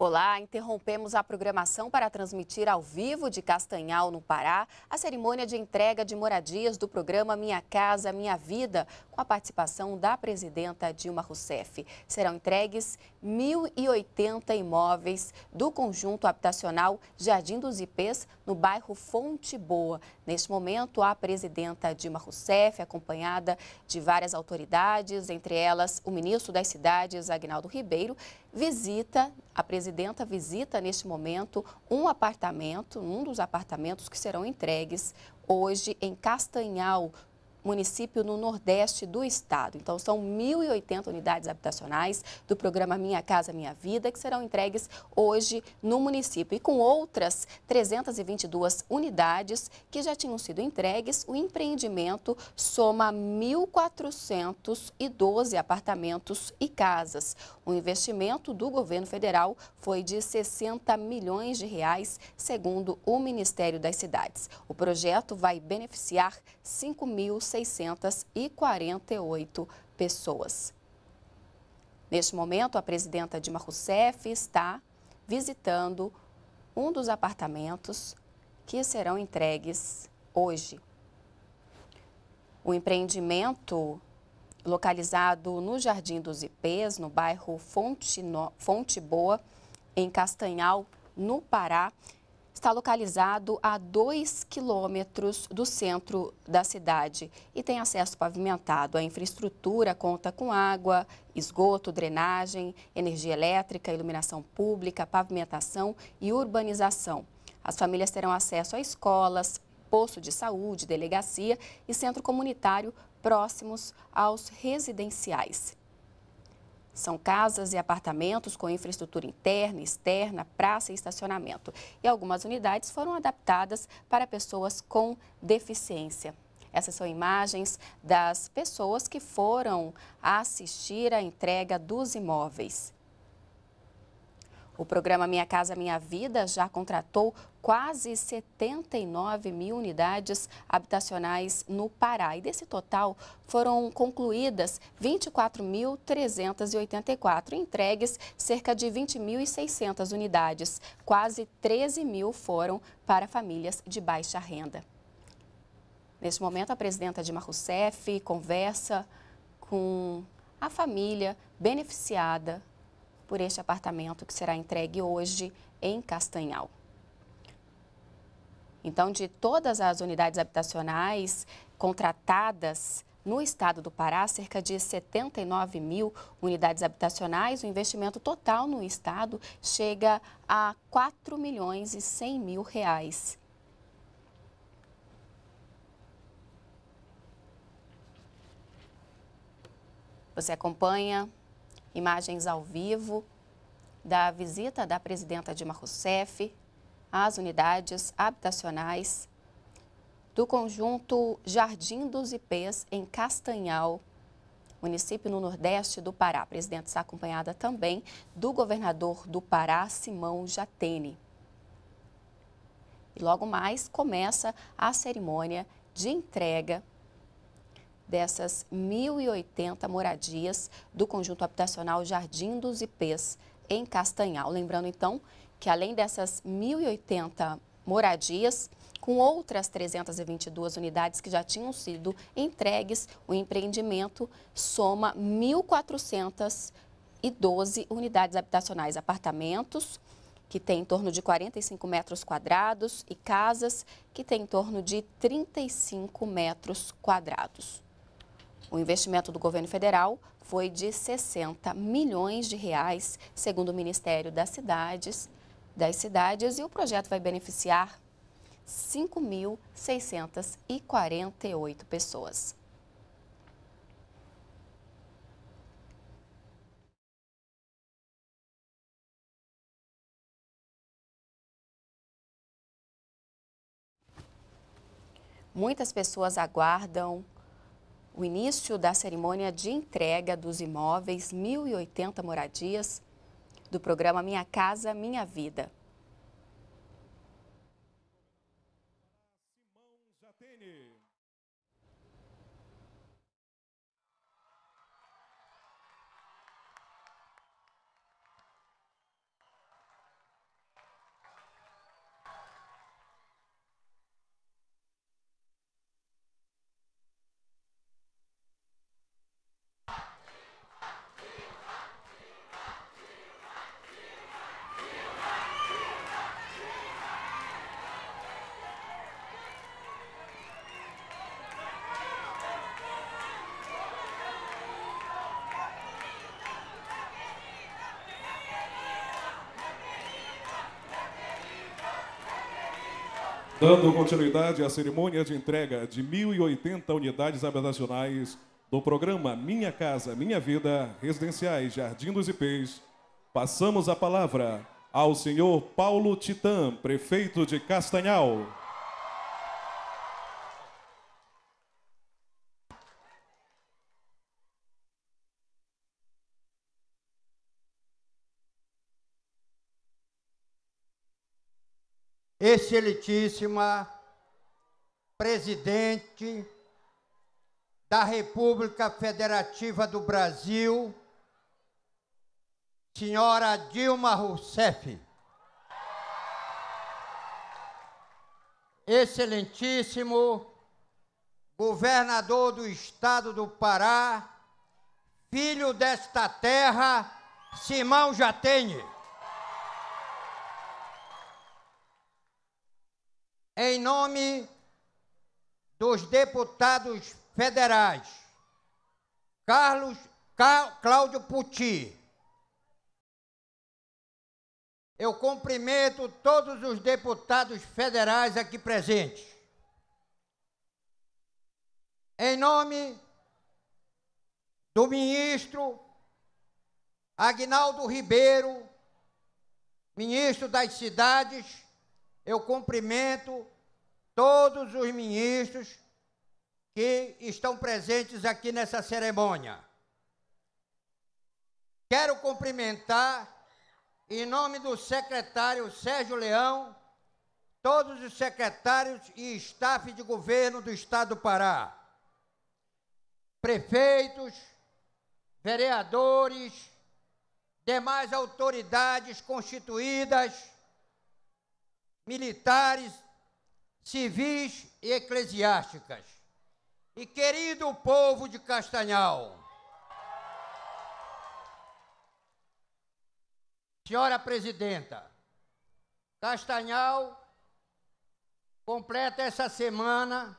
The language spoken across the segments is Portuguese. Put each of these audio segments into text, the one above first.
Olá, interrompemos a programação para transmitir ao vivo de Castanhal, no Pará, a cerimônia de entrega de moradias do programa Minha Casa Minha Vida, com a participação da presidenta Dilma Rousseff. Serão entregues 1.080 imóveis do conjunto habitacional Jardim dos Ipês, no bairro Fonte Boa. Neste momento, a presidenta Dilma Rousseff, acompanhada de várias autoridades, entre elas o ministro das Cidades, Agnaldo Ribeiro, visita, a presidenta visita neste momento um apartamento, um dos apartamentos que serão entregues hoje em Castanhal, município no nordeste do estado. Então, são 1.080 unidades habitacionais do programa Minha Casa Minha Vida, que serão entregues hoje no município. E com outras 322 unidades que já tinham sido entregues, o empreendimento soma 1.412 apartamentos e casas. O investimento do governo federal foi de 60 milhões de reais, segundo o Ministério das Cidades. O projeto vai beneficiar mil 648 pessoas. Neste momento, a presidenta Dilma Rousseff está visitando um dos apartamentos que serão entregues hoje. O empreendimento localizado no Jardim dos Ipês, no bairro Fonte, no... Fonte Boa, em Castanhal, no Pará, está localizado a 2 quilômetros do centro da cidade e tem acesso pavimentado. A infraestrutura conta com água, esgoto, drenagem, energia elétrica, iluminação pública, pavimentação e urbanização. As famílias terão acesso a escolas, posto de saúde, delegacia e centro comunitário próximos aos residenciais. São casas e apartamentos com infraestrutura interna, externa, praça e estacionamento. E algumas unidades foram adaptadas para pessoas com deficiência. Essas são imagens das pessoas que foram assistir à entrega dos imóveis. O programa Minha Casa Minha Vida já contratou quase 79 mil unidades habitacionais no Pará. E desse total, foram concluídas 24.384, entregues cerca de 20.600 unidades. Quase 13 mil foram para famílias de baixa renda. Neste momento, a presidenta Dilma Rousseff conversa com a família beneficiada por este apartamento que será entregue hoje em Castanhal. Então, de todas as unidades habitacionais contratadas no estado do Pará, cerca de 79 mil unidades habitacionais, o investimento total no estado chega a 4 milhões e 100 mil reais. Você acompanha imagens ao vivo da visita da presidenta Dilma Rousseff às unidades habitacionais do conjunto Jardim dos Ipês, em Castanhal, município no Nordeste do Pará. A presidenta está acompanhada também do governador do Pará, Simão Jatene. E logo mais começa a cerimônia de entrega dessas 1.080 moradias do conjunto habitacional Jardim dos Ipês, em Castanhal. Lembrando, então, que além dessas 1.080 moradias, com outras 322 unidades que já tinham sido entregues, o empreendimento soma 1.412 unidades habitacionais, apartamentos, que tem em torno de 45 metros quadrados, e casas, que tem em torno de 35 metros quadrados. O investimento do governo federal foi de 60 milhões de reais, segundo o Ministério das Cidades, das cidades e o projeto vai beneficiar 5.648 pessoas. Muitas pessoas aguardam o início da cerimônia de entrega dos imóveis 1.080 moradias do programa Minha Casa Minha Vida. Dando continuidade à cerimônia de entrega de 1.080 unidades habitacionais do programa Minha Casa Minha Vida, Residenciais Jardim dos Ipês, passamos a palavra ao senhor Paulo Titã, prefeito de Castanhal. Excelentíssima Presidente da República Federativa do Brasil, senhora Dilma Rousseff. Excelentíssimo governador do estado do Pará, filho desta terra, Simão Jatene. em nome dos deputados federais Carlos Cláudio Puti. Eu cumprimento todos os deputados federais aqui presentes. Em nome do ministro Agnaldo Ribeiro, ministro das Cidades eu cumprimento todos os ministros que estão presentes aqui nessa cerimônia. Quero cumprimentar, em nome do secretário Sérgio Leão, todos os secretários e staff de governo do Estado do Pará, prefeitos, vereadores, demais autoridades constituídas militares, civis e eclesiásticas. E querido povo de Castanhal, senhora presidenta, Castanhal completa essa semana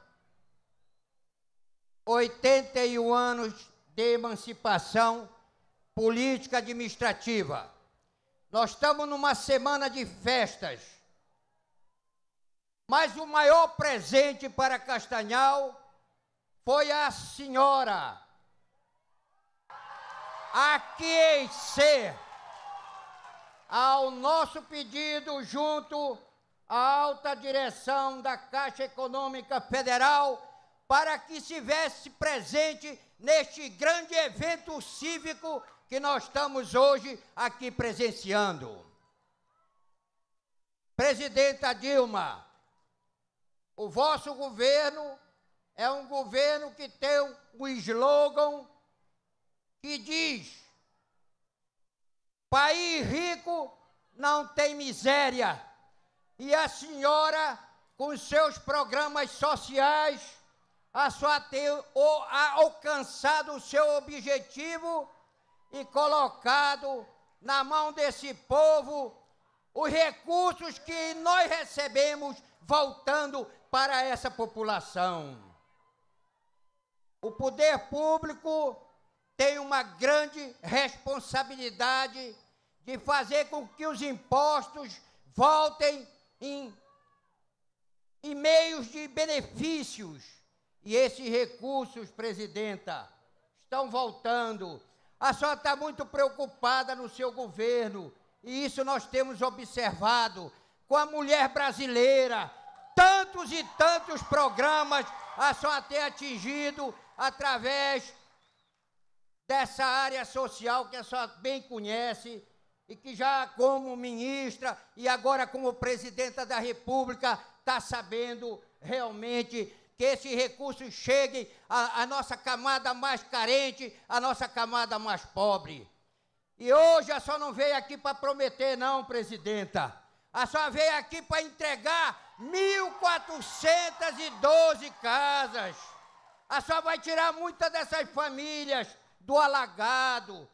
81 anos de emancipação política administrativa. Nós estamos numa semana de festas mas o maior presente para Castanhal foi a senhora aquecer ao nosso pedido junto à alta direção da Caixa Econômica Federal para que estivesse presente neste grande evento cívico que nós estamos hoje aqui presenciando. Presidenta Dilma, o vosso governo é um governo que tem o slogan que diz: país rico não tem miséria. E a senhora, com seus programas sociais, a sua ter ou, a alcançado o seu objetivo e colocado na mão desse povo os recursos que nós recebemos voltando para essa população. O poder público tem uma grande responsabilidade de fazer com que os impostos voltem em, em meios de benefícios. E esses recursos, presidenta, estão voltando. A senhora está muito preocupada no seu governo, e isso nós temos observado com a mulher brasileira, tantos e tantos programas a só ter atingido através dessa área social que a senhora bem conhece e que já como ministra e agora como presidenta da República está sabendo realmente que esses recursos cheguem à, à nossa camada mais carente, à nossa camada mais pobre. E hoje a senhora não veio aqui para prometer, não, presidenta. A senhora veio aqui para entregar 1.412 casas. A senhora vai tirar muitas dessas famílias do alagado,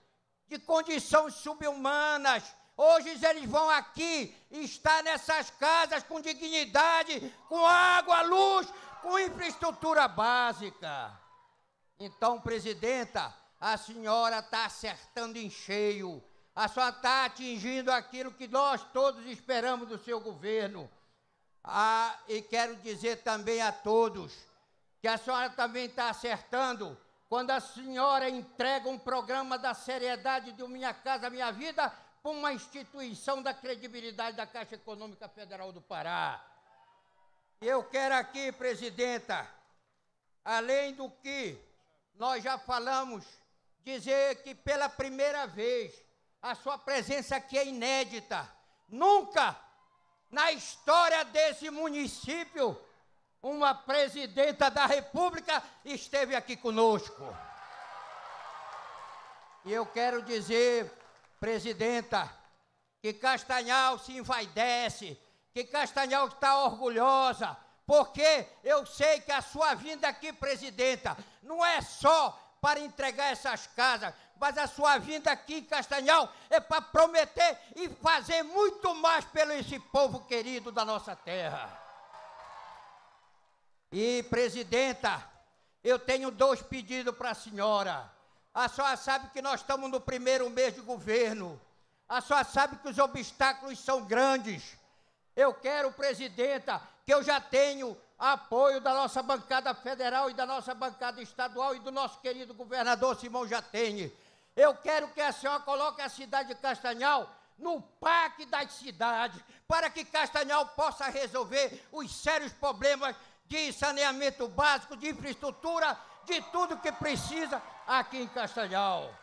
de condições subhumanas. Hoje eles vão aqui estar nessas casas com dignidade, com água, luz, com infraestrutura básica. Então, presidenta, a senhora está acertando em cheio a senhora está atingindo aquilo que nós todos esperamos do seu governo. Ah, e quero dizer também a todos que a senhora também está acertando quando a senhora entrega um programa da seriedade do Minha Casa Minha Vida para uma instituição da credibilidade da Caixa Econômica Federal do Pará. Eu quero aqui, presidenta, além do que nós já falamos, dizer que pela primeira vez a sua presença aqui é inédita. Nunca na história desse município uma presidenta da República esteve aqui conosco. E eu quero dizer, presidenta, que Castanhal se envaidece, que Castanhal está orgulhosa, porque eu sei que a sua vinda aqui, presidenta, não é só para entregar essas casas, mas a sua vinda aqui em Castanhal é para prometer e fazer muito mais pelo esse povo querido da nossa terra. E, presidenta, eu tenho dois pedidos para a senhora. A senhora sabe que nós estamos no primeiro mês de governo. A senhora sabe que os obstáculos são grandes. Eu quero, presidenta, que eu já tenho apoio da nossa bancada federal e da nossa bancada estadual e do nosso querido governador Simão Jatene. Eu quero que a senhora coloque a cidade de Castanhal no parque das cidades, para que Castanhal possa resolver os sérios problemas de saneamento básico, de infraestrutura, de tudo que precisa aqui em Castanhal.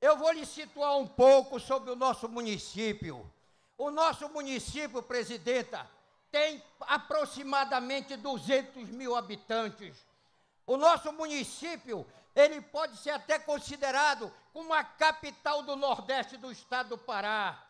Eu vou lhe situar um pouco sobre o nosso município. O nosso município, presidenta, tem aproximadamente 200 mil habitantes. O nosso município ele pode ser até considerado como a capital do Nordeste do estado do Pará.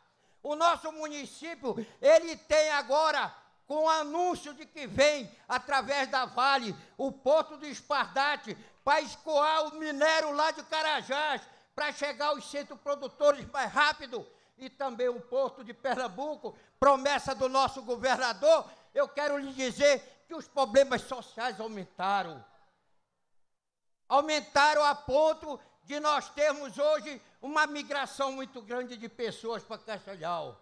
O nosso município, ele tem agora, com o anúncio de que vem, através da Vale, o porto do Espardate, para escoar o minério lá de Carajás, para chegar aos centros produtores mais rápido, e também o porto de Pernambuco, promessa do nosso governador, eu quero lhe dizer que os problemas sociais aumentaram aumentaram a ponto de nós termos hoje uma migração muito grande de pessoas para Castanhal.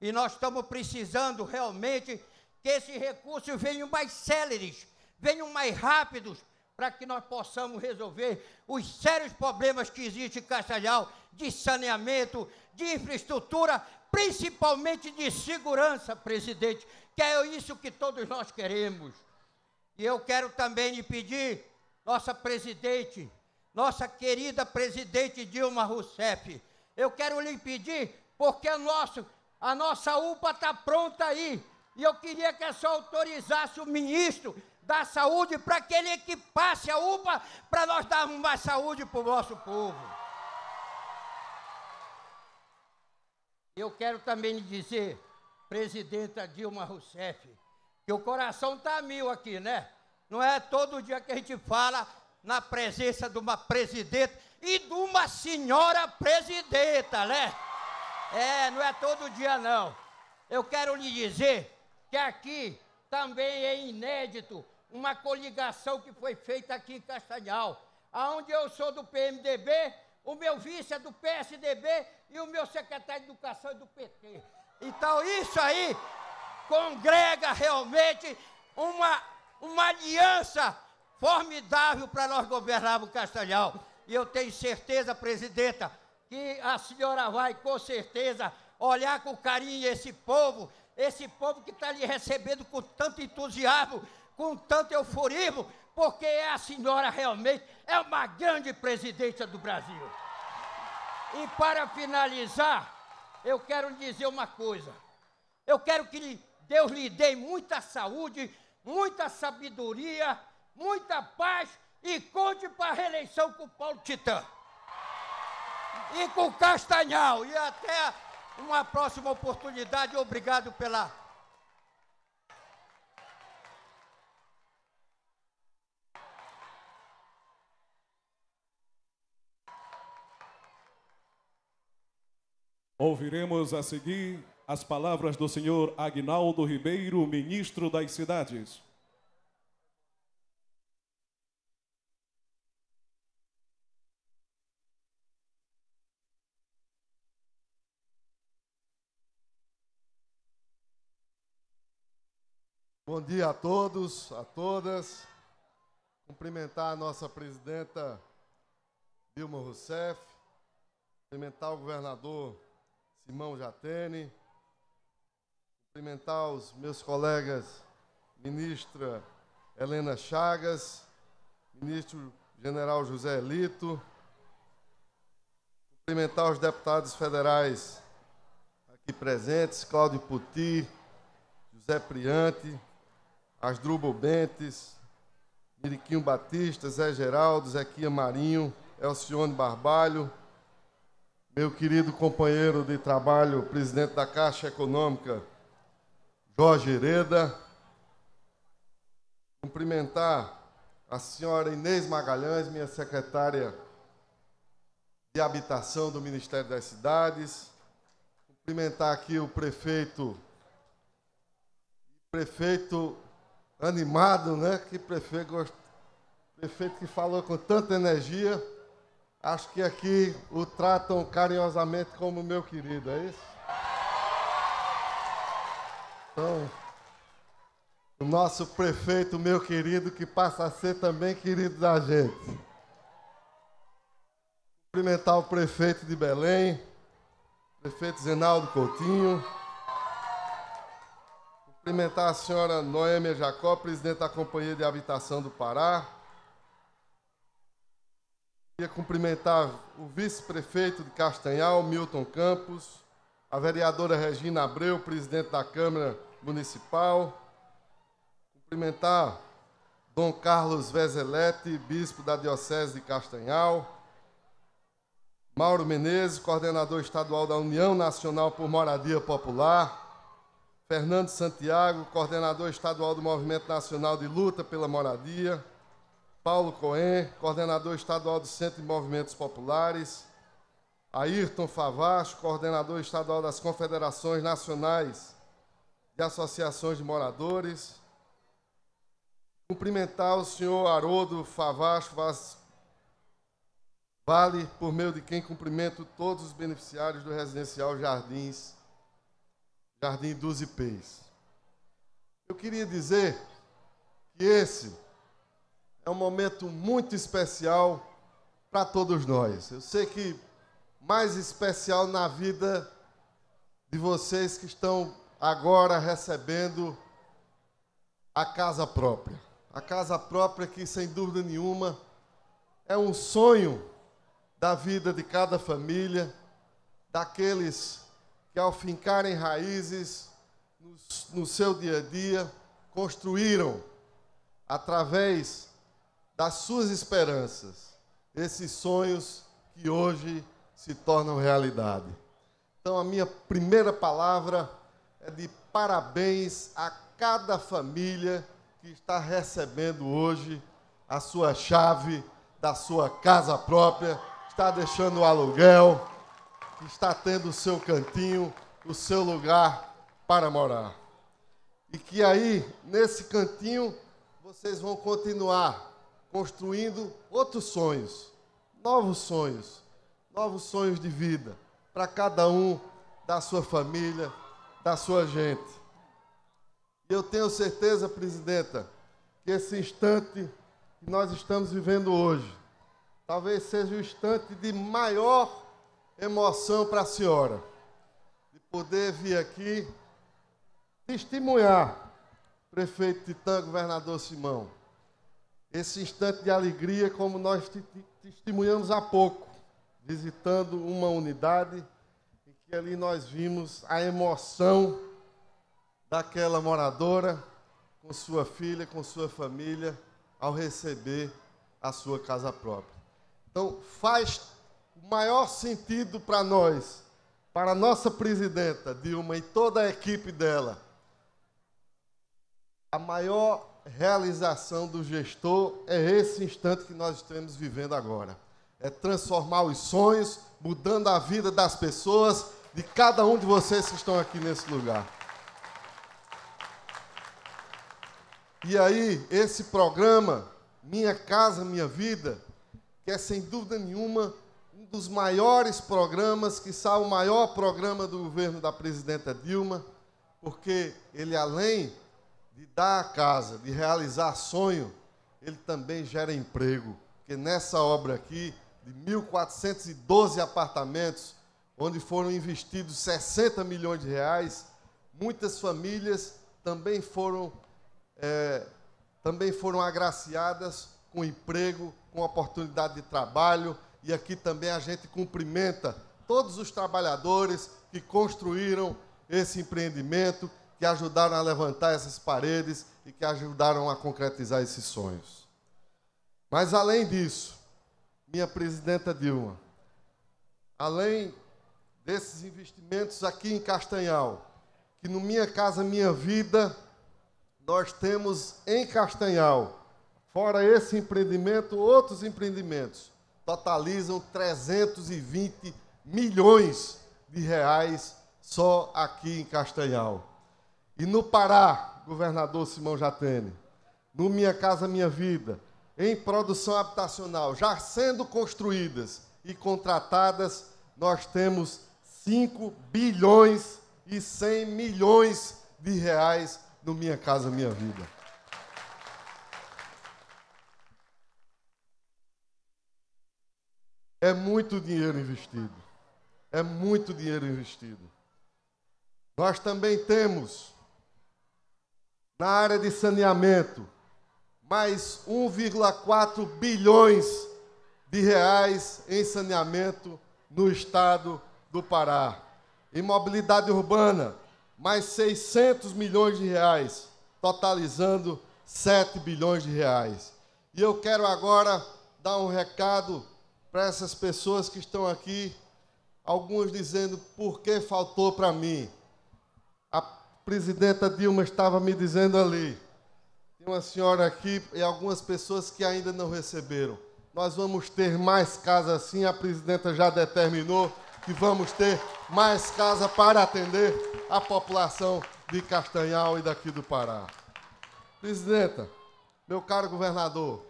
E nós estamos precisando realmente que esses recursos venham mais céleres, venham mais rápidos, para que nós possamos resolver os sérios problemas que existem em Castanhal de saneamento, de infraestrutura, principalmente de segurança, presidente, que é isso que todos nós queremos. E eu quero também lhe pedir nossa presidente, nossa querida presidente Dilma Rousseff. Eu quero lhe pedir, porque é nosso, a nossa UPA está pronta aí. E eu queria que a senhora autorizasse o ministro da Saúde para que ele equipasse a UPA para nós darmos mais saúde para o nosso povo. Eu quero também lhe dizer, presidenta Dilma Rousseff, que o coração está mil aqui, né? Não é todo dia que a gente fala na presença de uma presidenta e de uma senhora presidenta, né? É, não é todo dia não. Eu quero lhe dizer que aqui também é inédito uma coligação que foi feita aqui em Castanhal, aonde eu sou do PMDB, o meu vice é do PSDB e o meu secretário de educação é do PT. Então isso aí congrega realmente uma uma aliança formidável para nós governarmos Castanhal. E eu tenho certeza, presidenta, que a senhora vai com certeza olhar com carinho esse povo, esse povo que está lhe recebendo com tanto entusiasmo, com tanto euforismo, porque a senhora realmente é uma grande presidência do Brasil. E para finalizar, eu quero dizer uma coisa. Eu quero que Deus lhe dê muita saúde muita sabedoria, muita paz e conte para a reeleição com o Paulo Titã. E com o Castanhal. E até uma próxima oportunidade. Obrigado pela. Ouviremos a seguir as palavras do senhor Agnaldo Ribeiro, ministro das Cidades. Bom dia a todos, a todas. Cumprimentar a nossa presidenta Dilma Rousseff, cumprimentar o governador Simão Jatene, cumprimentar os meus colegas, ministra Helena Chagas, ministro general José Lito, cumprimentar os deputados federais aqui presentes, Cláudio Puti, José Priante, Asdrubal Bentes, Miriquinho Batista, Zé Geraldo, Zequia Marinho, Elcione Barbalho, meu querido companheiro de trabalho, presidente da Caixa Econômica, Jorge Hereda, cumprimentar a senhora Inês Magalhães, minha secretária de Habitação do Ministério das Cidades, cumprimentar aqui o prefeito, prefeito animado, né? Que prefeito, prefeito que falou com tanta energia. Acho que aqui o tratam carinhosamente como meu querido, é isso? Então, o nosso prefeito, meu querido, que passa a ser também querido da gente. Cumprimentar o prefeito de Belém, prefeito Zenaldo Coutinho. Cumprimentar a senhora Noêmia Jacó, presidente da Companhia de Habitação do Pará. Queria cumprimentar o vice-prefeito de Castanhal, Milton Campos, a vereadora Regina Abreu, presidente da Câmara Municipal. Cumprimentar Dom Carlos Vezelete, bispo da Diocese de Castanhal. Mauro Menezes, coordenador estadual da União Nacional por Moradia Popular. Fernando Santiago, coordenador estadual do Movimento Nacional de Luta pela Moradia. Paulo Coen, coordenador estadual do Centro de Movimentos Populares. Ayrton Favacho, coordenador estadual das Confederações Nacionais de associações de moradores. Cumprimentar o senhor Haroldo Favacho faz Vale, por meio de quem cumprimento todos os beneficiários do residencial Jardins, Jardim dos Peis. Eu queria dizer que esse é um momento muito especial para todos nós. Eu sei que mais especial na vida de vocês que estão agora recebendo a casa própria. A casa própria que, sem dúvida nenhuma, é um sonho da vida de cada família, daqueles que, ao fincarem raízes no, no seu dia a dia, construíram através das suas esperanças esses sonhos que hoje se tornam realidade. Então, a minha primeira palavra é de parabéns a cada família que está recebendo hoje a sua chave da sua casa própria, está deixando o aluguel, está tendo o seu cantinho, o seu lugar para morar. E que aí, nesse cantinho, vocês vão continuar construindo outros sonhos, novos sonhos, novos sonhos de vida para cada um da sua família, da tá sua gente. E eu tenho certeza, presidenta, que esse instante que nós estamos vivendo hoje, talvez seja o instante de maior emoção para a senhora, de poder vir aqui testemunhar, prefeito Titã, governador Simão, esse instante de alegria como nós testemunhamos há pouco, visitando uma unidade que ali nós vimos a emoção daquela moradora com sua filha, com sua família, ao receber a sua casa própria. Então, faz o maior sentido para nós, para a nossa presidenta Dilma e toda a equipe dela, a maior realização do gestor é esse instante que nós estamos vivendo agora. É transformar os sonhos, mudando a vida das pessoas de cada um de vocês que estão aqui nesse lugar. E aí, esse programa, Minha Casa Minha Vida, que é sem dúvida nenhuma um dos maiores programas, que está o maior programa do governo da presidenta Dilma, porque ele além de dar a casa, de realizar sonho, ele também gera emprego. Porque nessa obra aqui, de 1.412 apartamentos, onde foram investidos 60 milhões de reais, muitas famílias também foram, é, também foram agraciadas com emprego, com oportunidade de trabalho, e aqui também a gente cumprimenta todos os trabalhadores que construíram esse empreendimento, que ajudaram a levantar essas paredes e que ajudaram a concretizar esses sonhos. Mas além disso, minha presidenta Dilma, além desses investimentos aqui em Castanhal, que no Minha Casa Minha Vida nós temos em Castanhal, fora esse empreendimento, outros empreendimentos, totalizam 320 milhões de reais só aqui em Castanhal. E no Pará, governador Simão Jatene, no Minha Casa Minha Vida, em produção habitacional, já sendo construídas e contratadas, nós temos 5 bilhões e 100 milhões de reais no Minha Casa Minha Vida. É muito dinheiro investido. É muito dinheiro investido. Nós também temos na área de saneamento mais 1,4 bilhões de reais em saneamento no estado do Pará. imobilidade urbana, mais 600 milhões de reais, totalizando 7 bilhões de reais. E eu quero agora dar um recado para essas pessoas que estão aqui, alguns dizendo por que faltou para mim. A presidenta Dilma estava me dizendo ali. Tem uma senhora aqui e algumas pessoas que ainda não receberam. Nós vamos ter mais casas assim, a presidenta já determinou que vamos ter mais casa para atender a população de Castanhal e daqui do Pará. Presidenta, meu caro governador,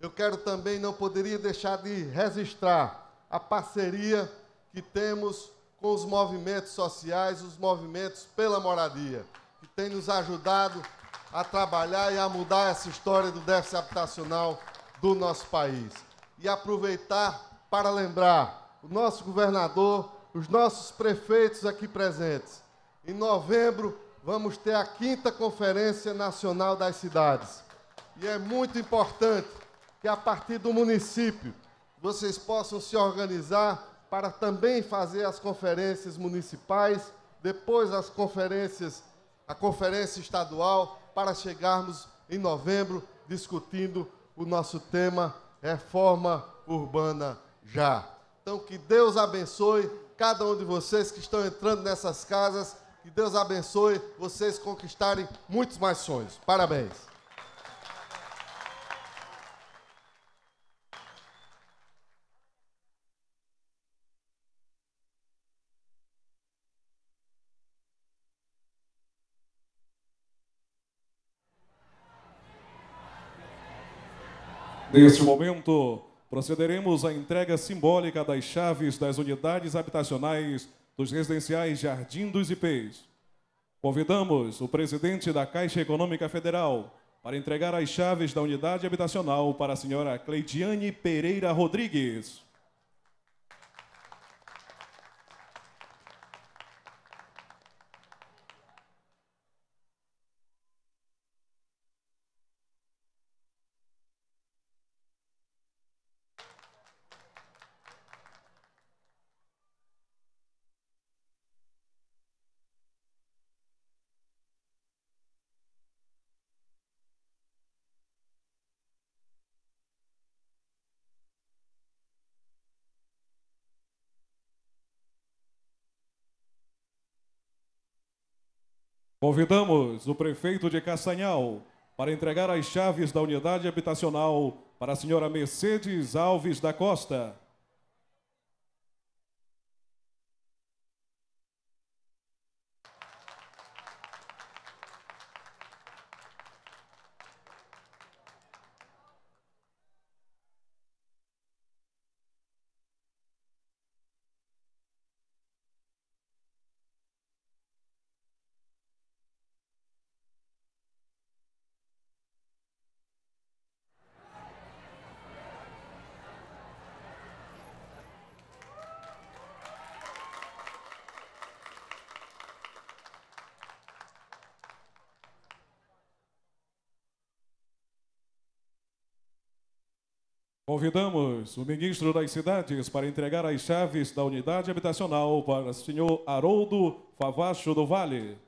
eu quero também, não poderia deixar de registrar a parceria que temos com os movimentos sociais, os movimentos pela moradia, que tem nos ajudado a trabalhar e a mudar essa história do déficit habitacional do nosso país. E aproveitar para lembrar o nosso governador, os nossos prefeitos aqui presentes. Em novembro, vamos ter a quinta Conferência Nacional das Cidades. E é muito importante que, a partir do município, vocês possam se organizar para também fazer as conferências municipais, depois as conferências, a conferência estadual, para chegarmos em novembro discutindo o nosso tema reforma urbana já. Então, que Deus abençoe cada um de vocês que estão entrando nessas casas. Que Deus abençoe vocês conquistarem muitos mais sonhos. Parabéns. Neste momento, procederemos à entrega simbólica das chaves das unidades habitacionais dos residenciais Jardim dos IPs. Convidamos o presidente da Caixa Econômica Federal para entregar as chaves da unidade habitacional para a senhora Cleidiane Pereira Rodrigues. Convidamos o prefeito de Castanhal para entregar as chaves da unidade habitacional para a senhora Mercedes Alves da Costa. Convidamos o ministro das Cidades para entregar as chaves da unidade habitacional para o senhor Haroldo Favacho do Vale.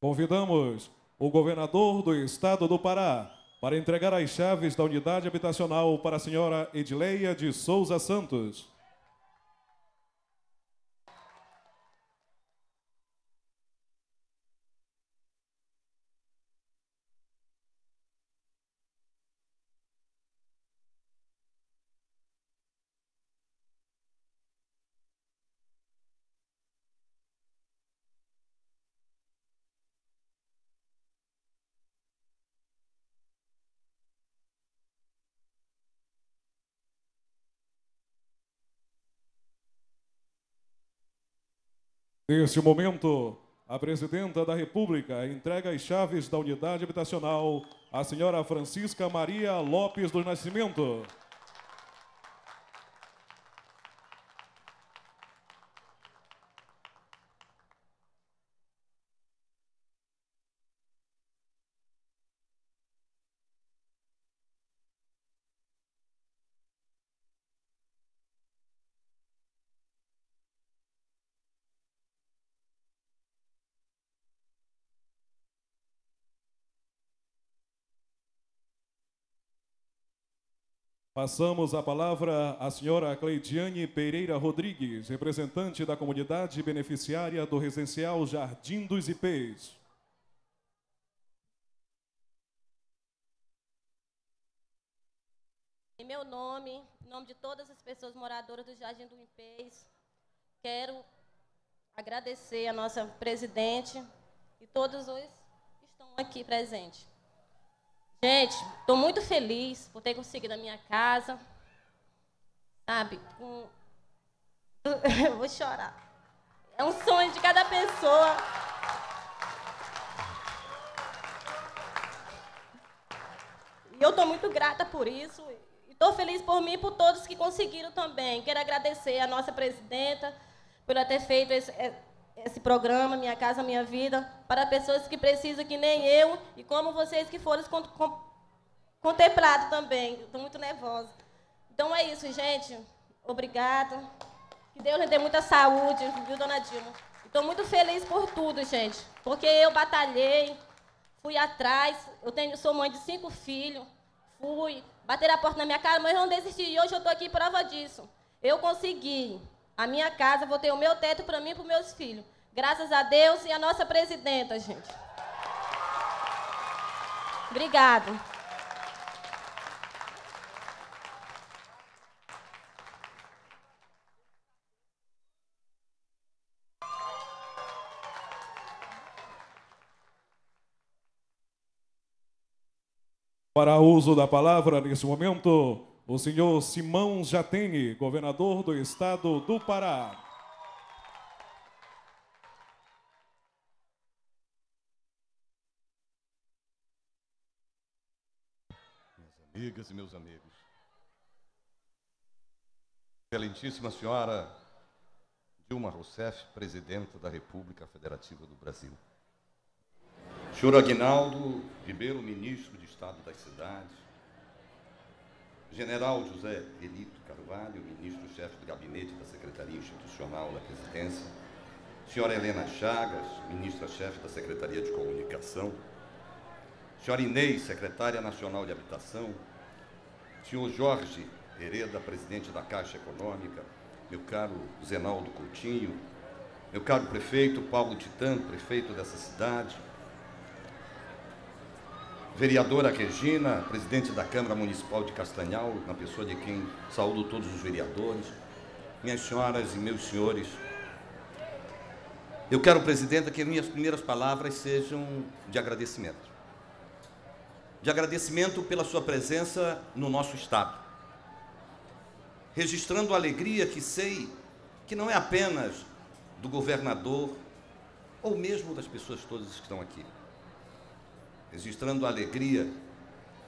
Convidamos o governador do estado do Pará para entregar as chaves da unidade habitacional para a senhora Edileia de Souza Santos. Neste momento, a Presidenta da República entrega as chaves da unidade habitacional à senhora Francisca Maria Lopes do Nascimento. Passamos a palavra à senhora Cleidiane Pereira Rodrigues, representante da comunidade beneficiária do residencial Jardim dos Ipês. Em meu nome, em nome de todas as pessoas moradoras do Jardim dos Ipês, quero agradecer a nossa presidente e todos os que estão aqui presentes. Gente, estou muito feliz por ter conseguido a minha casa. Sabe? Um... Eu vou chorar. É um sonho de cada pessoa. E eu estou muito grata por isso. Estou feliz por mim e por todos que conseguiram também. Quero agradecer à nossa presidenta por ter feito esse, é, esse programa Minha Casa Minha Vida para pessoas que precisam que nem eu e como vocês que foram contemplados também. Estou muito nervosa. Então é isso, gente. Obrigada. Que Deus lhe dê muita saúde, viu, dona Dilma? Estou muito feliz por tudo, gente, porque eu batalhei, fui atrás. Eu tenho, sou mãe de cinco filhos, fui, bater a porta na minha cara, mas eu não desisti. E hoje eu estou aqui prova disso. Eu consegui a minha casa, vou ter o meu teto para mim e para os meus filhos. Graças a Deus e a nossa presidenta, gente. Obrigada. Para uso da palavra nesse momento, o senhor Simão Jatene, governador do estado do Pará. amigas e meus amigos. Excelentíssima senhora Dilma Rousseff, presidenta da República Federativa do Brasil. Senhor Aguinaldo Ribeiro, ministro de Estado das Cidades. General José Elito Carvalho, ministro-chefe do gabinete da Secretaria Institucional da Presidência. Senhora Helena Chagas, ministra-chefe da Secretaria de Comunicação. Senhora Inês, secretária nacional de Habitação. Senhor Jorge Hereda, presidente da Caixa Econômica, meu caro Zenaldo Coutinho, meu caro prefeito Paulo Titã, prefeito dessa cidade, vereadora Regina, presidente da Câmara Municipal de Castanhal, na pessoa de quem saúdo todos os vereadores, minhas senhoras e meus senhores, eu quero, presidenta, que minhas primeiras palavras sejam de agradecimento de agradecimento pela sua presença no nosso estado. Registrando a alegria que sei que não é apenas do governador ou mesmo das pessoas todas que estão aqui. Registrando a alegria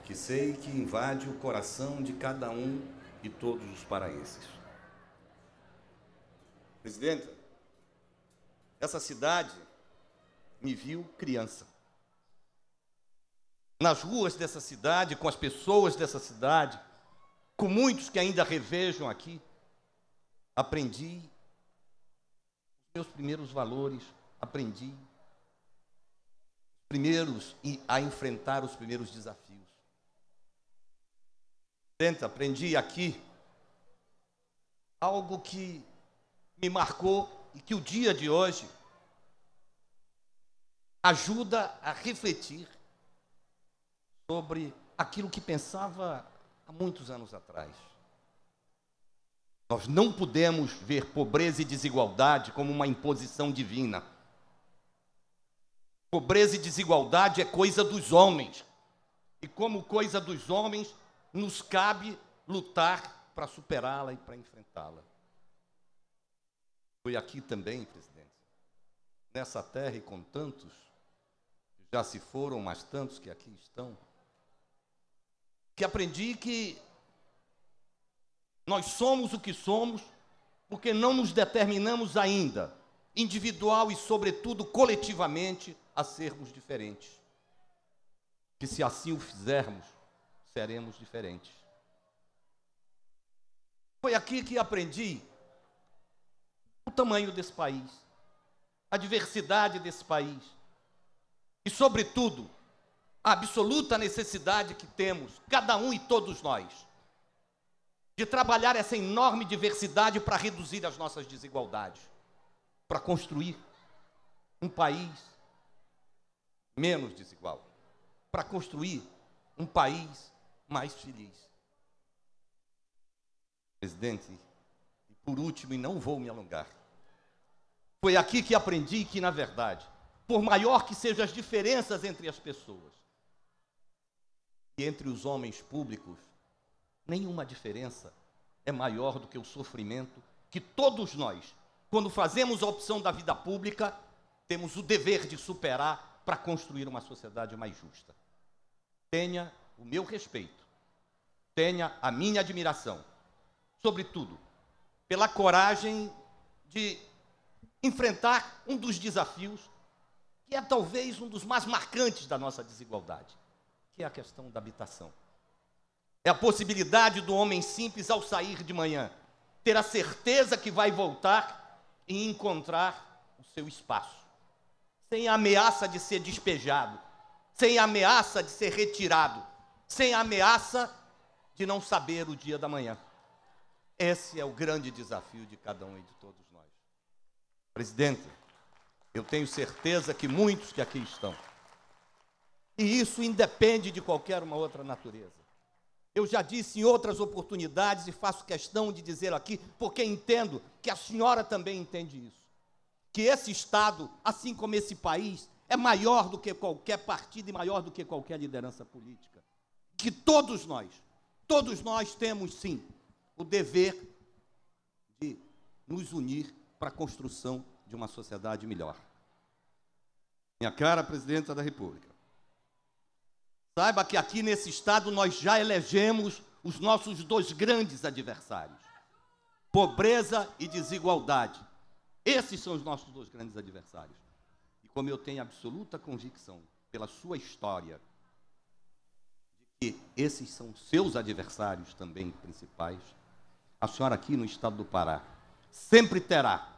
que sei que invade o coração de cada um e todos os paraenses. Presidenta, essa cidade me viu criança nas ruas dessa cidade, com as pessoas dessa cidade, com muitos que ainda revejam aqui, aprendi meus primeiros valores, aprendi primeiros e a enfrentar os primeiros desafios. Tenta, aprendi aqui algo que me marcou e que o dia de hoje ajuda a refletir sobre aquilo que pensava há muitos anos atrás. Nós não podemos ver pobreza e desigualdade como uma imposição divina. Pobreza e desigualdade é coisa dos homens. E como coisa dos homens, nos cabe lutar para superá-la e para enfrentá-la. Foi aqui também, presidente, nessa terra e com tantos, já se foram, mas tantos que aqui estão que aprendi que nós somos o que somos porque não nos determinamos ainda, individual e, sobretudo, coletivamente, a sermos diferentes. Que se assim o fizermos, seremos diferentes. Foi aqui que aprendi o tamanho desse país, a diversidade desse país e, sobretudo, a absoluta necessidade que temos, cada um e todos nós, de trabalhar essa enorme diversidade para reduzir as nossas desigualdades, para construir um país menos desigual, para construir um país mais feliz. Presidente, e por último, e não vou me alongar, foi aqui que aprendi que, na verdade, por maior que sejam as diferenças entre as pessoas, entre os homens públicos nenhuma diferença é maior do que o sofrimento que todos nós, quando fazemos a opção da vida pública, temos o dever de superar para construir uma sociedade mais justa. Tenha o meu respeito, tenha a minha admiração, sobretudo pela coragem de enfrentar um dos desafios que é talvez um dos mais marcantes da nossa desigualdade que é a questão da habitação. É a possibilidade do homem simples, ao sair de manhã, ter a certeza que vai voltar e encontrar o seu espaço, sem a ameaça de ser despejado, sem a ameaça de ser retirado, sem a ameaça de não saber o dia da manhã. Esse é o grande desafio de cada um e de todos nós. Presidente, eu tenho certeza que muitos que aqui estão e isso independe de qualquer uma outra natureza. Eu já disse em outras oportunidades e faço questão de dizer aqui, porque entendo que a senhora também entende isso. Que esse Estado, assim como esse país, é maior do que qualquer partido e maior do que qualquer liderança política. Que todos nós, todos nós temos sim o dever de nos unir para a construção de uma sociedade melhor. Minha cara, Presidenta da República, Saiba que aqui nesse estado nós já elegemos os nossos dois grandes adversários: pobreza e desigualdade. Esses são os nossos dois grandes adversários. E como eu tenho absoluta convicção, pela sua história, de que esses são seus adversários também principais, a senhora aqui no estado do Pará sempre terá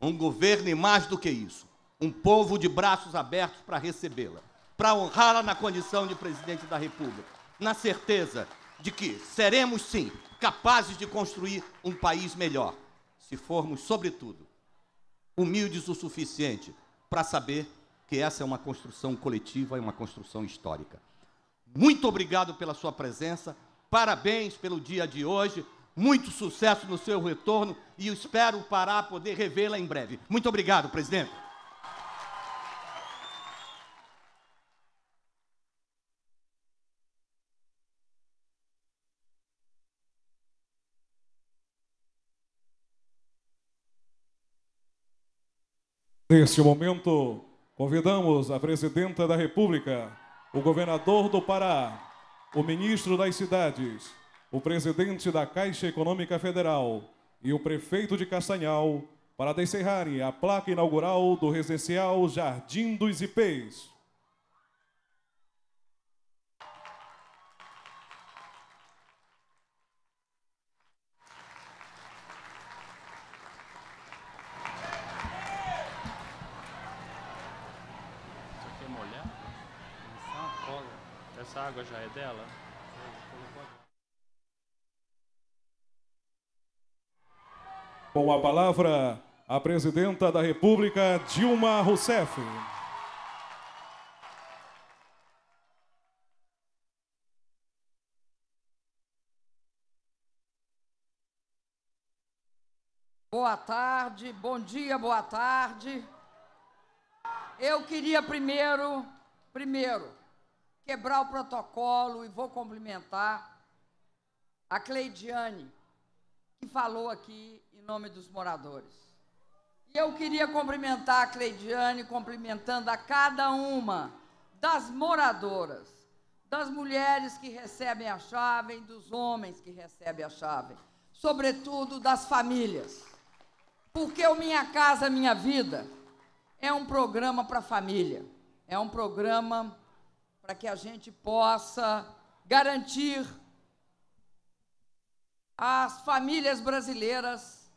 um governo e mais do que isso, um povo de braços abertos para recebê-la para honrá-la na condição de presidente da República, na certeza de que seremos sim capazes de construir um país melhor, se formos, sobretudo, humildes o suficiente para saber que essa é uma construção coletiva e uma construção histórica. Muito obrigado pela sua presença, parabéns pelo dia de hoje, muito sucesso no seu retorno e espero parar poder revê-la em breve. Muito obrigado, presidente. Neste momento, convidamos a Presidenta da República, o Governador do Pará, o Ministro das Cidades, o Presidente da Caixa Econômica Federal e o Prefeito de Castanhal para descerrarem a placa inaugural do residencial Jardim dos Ipês. essa água já é dela? Com a palavra, a presidenta da República, Dilma Rousseff. Boa tarde, bom dia, boa tarde. Eu queria primeiro, primeiro, quebrar o protocolo e vou cumprimentar a Cleidiane, que falou aqui em nome dos moradores. E eu queria cumprimentar a Cleidiane, cumprimentando a cada uma das moradoras, das mulheres que recebem a chave, dos homens que recebem a chave, sobretudo das famílias. Porque o Minha Casa Minha Vida é um programa para família, é um programa para que a gente possa garantir às famílias brasileiras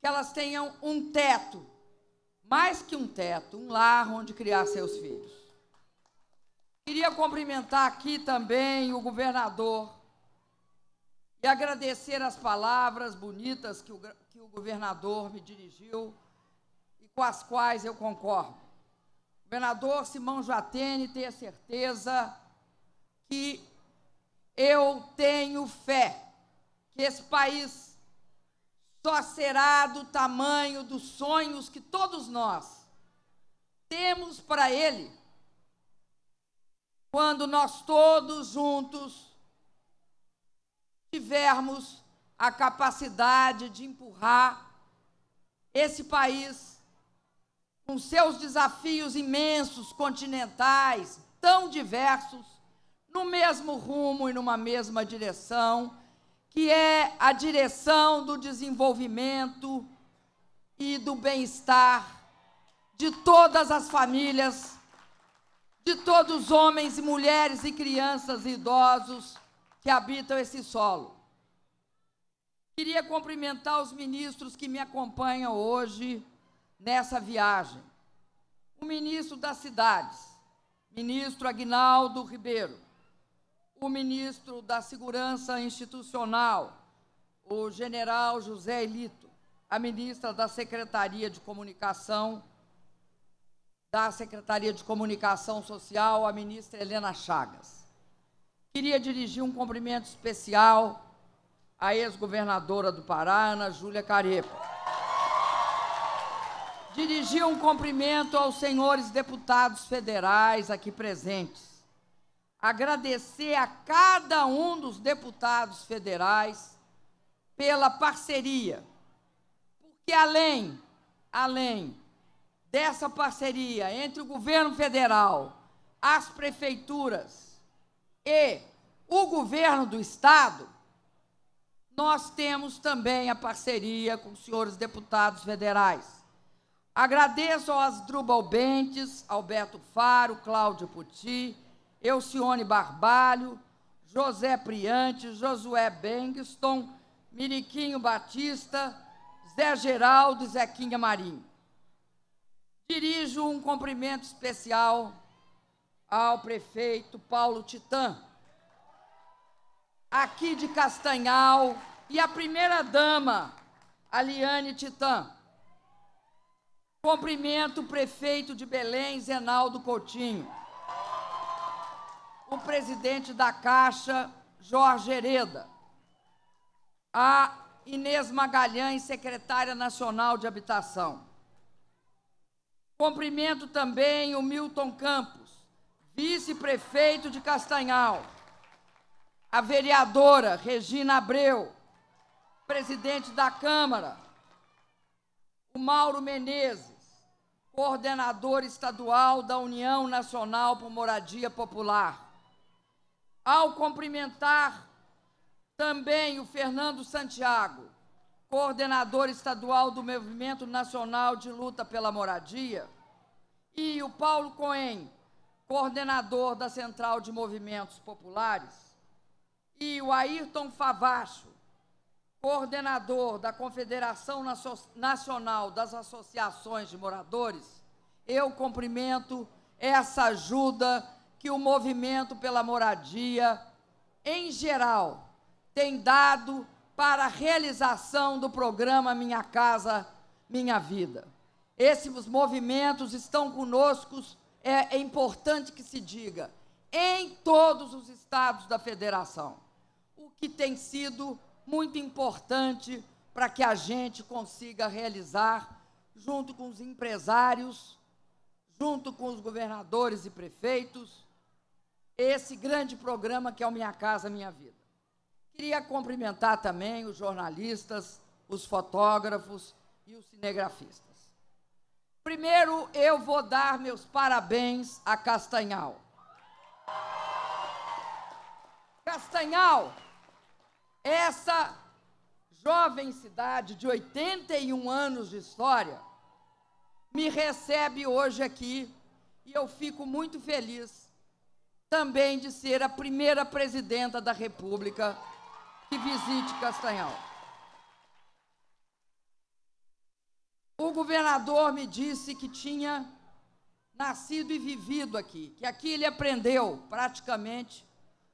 que elas tenham um teto, mais que um teto, um lar onde criar seus filhos. Queria cumprimentar aqui também o governador e agradecer as palavras bonitas que o, que o governador me dirigiu e com as quais eu concordo governador Simão Jatene tenha certeza que eu tenho fé que esse país só será do tamanho dos sonhos que todos nós temos para ele quando nós todos juntos tivermos a capacidade de empurrar esse país com seus desafios imensos, continentais, tão diversos, no mesmo rumo e numa mesma direção, que é a direção do desenvolvimento e do bem-estar de todas as famílias, de todos os homens e mulheres e crianças e idosos que habitam esse solo. Queria cumprimentar os ministros que me acompanham hoje nessa viagem. O ministro das cidades, ministro Aguinaldo Ribeiro, o ministro da Segurança Institucional, o general José Elito, a ministra da Secretaria de Comunicação, da Secretaria de Comunicação Social, a ministra Helena Chagas. Queria dirigir um cumprimento especial à ex-governadora do Pará, Ana Júlia Carepa dirigir um cumprimento aos senhores deputados federais aqui presentes. Agradecer a cada um dos deputados federais pela parceria. Porque além, além dessa parceria entre o governo federal, as prefeituras e o governo do estado, nós temos também a parceria com os senhores deputados federais Agradeço ao Asdrubal Bentes, Alberto Faro, Cláudio Puti, Elcione Barbalho, José Priante, Josué Bengston, Miriquinho Batista, Zé Geraldo e Zequinha Marinho. Dirijo um cumprimento especial ao prefeito Paulo Titã, aqui de Castanhal, e à primeira-dama, Aliane Titã. Cumprimento o prefeito de Belém, Zenaldo Coutinho. O presidente da Caixa, Jorge Hereda. A Inês Magalhães, secretária nacional de habitação. Cumprimento também o Milton Campos, vice-prefeito de Castanhal. A vereadora Regina Abreu, presidente da Câmara. O Mauro Menezes coordenador estadual da União Nacional por Moradia Popular. Ao cumprimentar também o Fernando Santiago, coordenador estadual do Movimento Nacional de Luta pela Moradia, e o Paulo Cohen, coordenador da Central de Movimentos Populares, e o Ayrton Favacho, coordenador da Confederação Nacional das Associações de Moradores, eu cumprimento essa ajuda que o movimento pela moradia, em geral, tem dado para a realização do programa Minha Casa Minha Vida. Esses movimentos estão conosco, é, é importante que se diga, em todos os estados da federação, o que tem sido muito importante para que a gente consiga realizar, junto com os empresários, junto com os governadores e prefeitos, esse grande programa que é o Minha Casa Minha Vida. Queria cumprimentar também os jornalistas, os fotógrafos e os cinegrafistas. Primeiro, eu vou dar meus parabéns a Castanhal. Castanhal, essa jovem cidade de 81 anos de história me recebe hoje aqui e eu fico muito feliz também de ser a primeira presidenta da República que visite Castanhal. O governador me disse que tinha nascido e vivido aqui, que aqui ele aprendeu praticamente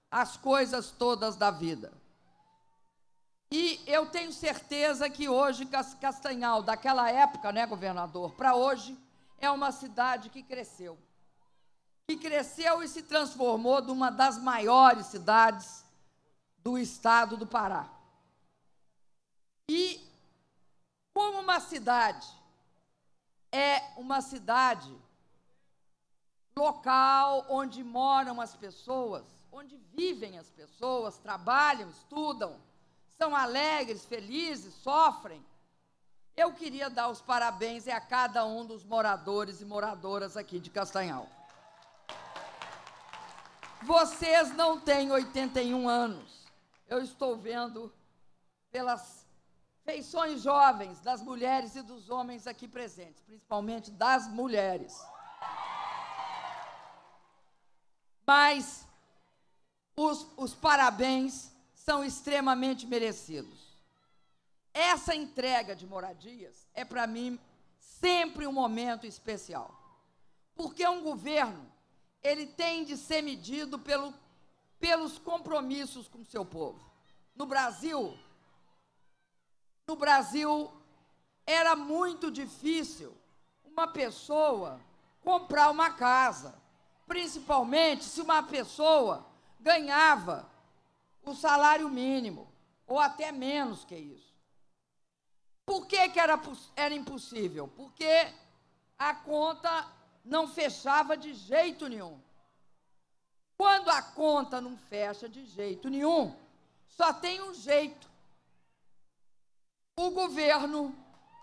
as coisas todas da vida. E eu tenho certeza que hoje Castanhal, daquela época, né, governador, para hoje, é uma cidade que cresceu. Que cresceu e se transformou de uma das maiores cidades do estado do Pará. E como uma cidade é uma cidade local onde moram as pessoas, onde vivem as pessoas, trabalham, estudam, são alegres, felizes, sofrem. Eu queria dar os parabéns a cada um dos moradores e moradoras aqui de Castanhal. Vocês não têm 81 anos. Eu estou vendo pelas feições jovens das mulheres e dos homens aqui presentes, principalmente das mulheres. Mas os, os parabéns estão extremamente merecidos. Essa entrega de moradias é para mim sempre um momento especial. Porque um governo, ele tem de ser medido pelo, pelos compromissos com seu povo. No Brasil, no Brasil era muito difícil uma pessoa comprar uma casa, principalmente se uma pessoa ganhava o salário mínimo, ou até menos que isso. Por que, que era, era impossível? Porque a conta não fechava de jeito nenhum. Quando a conta não fecha de jeito nenhum, só tem um jeito. O governo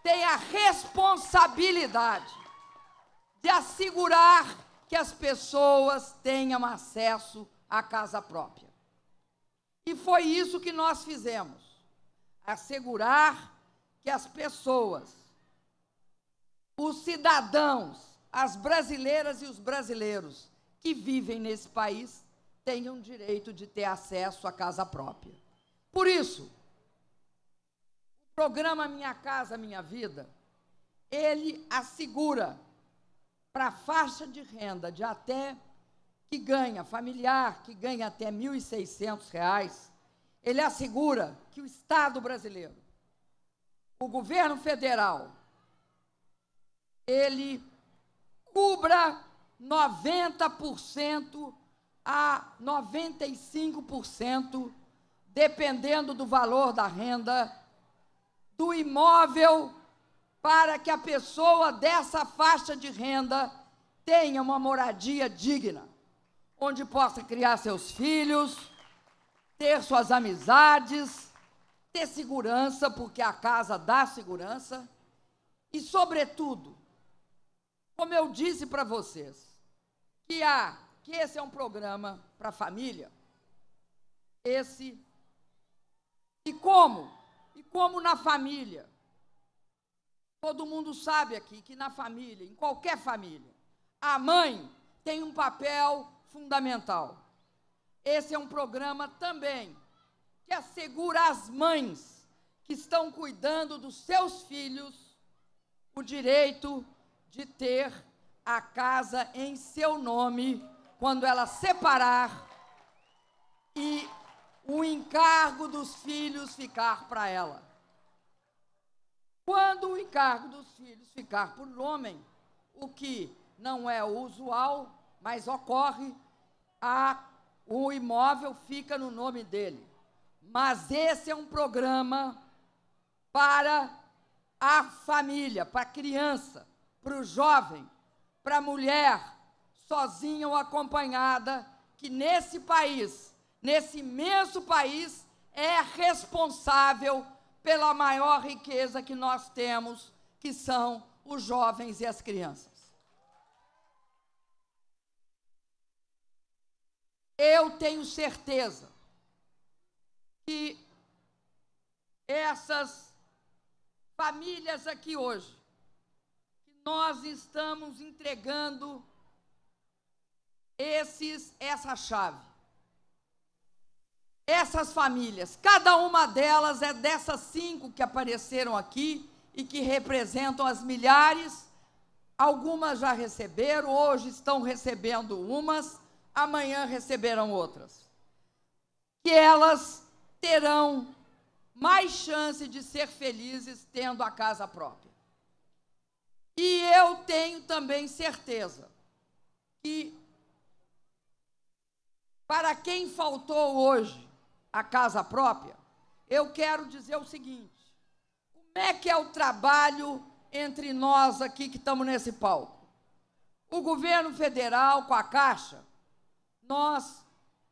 tem a responsabilidade de assegurar que as pessoas tenham acesso à casa própria. E foi isso que nós fizemos: assegurar que as pessoas, os cidadãos, as brasileiras e os brasileiros que vivem nesse país tenham direito de ter acesso à casa própria. Por isso, o programa Minha Casa Minha Vida, ele assegura para a faixa de renda de até que ganha, familiar, que ganha até R$ 1.600, ele assegura que o Estado brasileiro, o governo federal, ele cubra 90% a 95%, dependendo do valor da renda, do imóvel, para que a pessoa dessa faixa de renda tenha uma moradia digna onde possa criar seus filhos, ter suas amizades, ter segurança, porque a casa dá segurança, e, sobretudo, como eu disse para vocês, que há que esse é um programa para a família. Esse e como? E como na família? Todo mundo sabe aqui que na família, em qualquer família, a mãe tem um papel fundamental. Esse é um programa também que assegura às mães que estão cuidando dos seus filhos o direito de ter a casa em seu nome quando ela separar e o encargo dos filhos ficar para ela. Quando o encargo dos filhos ficar para o homem, o que não é usual, mas ocorre a o imóvel fica no nome dele. Mas esse é um programa para a família, para a criança, para o jovem, para a mulher, sozinha ou acompanhada, que nesse país, nesse imenso país, é responsável pela maior riqueza que nós temos, que são os jovens e as crianças. Eu tenho certeza que essas famílias aqui hoje, que nós estamos entregando esses essa chave. Essas famílias, cada uma delas é dessas cinco que apareceram aqui e que representam as milhares. Algumas já receberam, hoje estão recebendo umas amanhã receberão outras. Que elas terão mais chance de ser felizes tendo a casa própria. E eu tenho também certeza que, para quem faltou hoje a casa própria, eu quero dizer o seguinte: como é que é o trabalho entre nós aqui que estamos nesse palco? O governo federal, com a Caixa, nós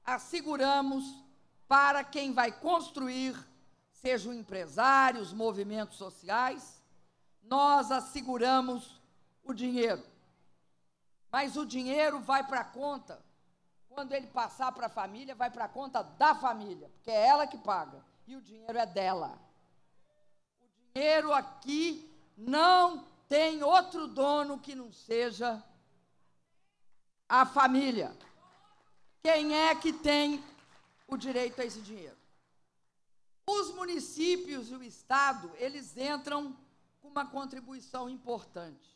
asseguramos para quem vai construir, sejam empresários, movimentos sociais, nós asseguramos o dinheiro. Mas o dinheiro vai para a conta, quando ele passar para a família, vai para a conta da família, porque é ela que paga e o dinheiro é dela. O dinheiro aqui não tem outro dono que não seja a família. Quem é que tem o direito a esse dinheiro? Os municípios e o Estado, eles entram com uma contribuição importante.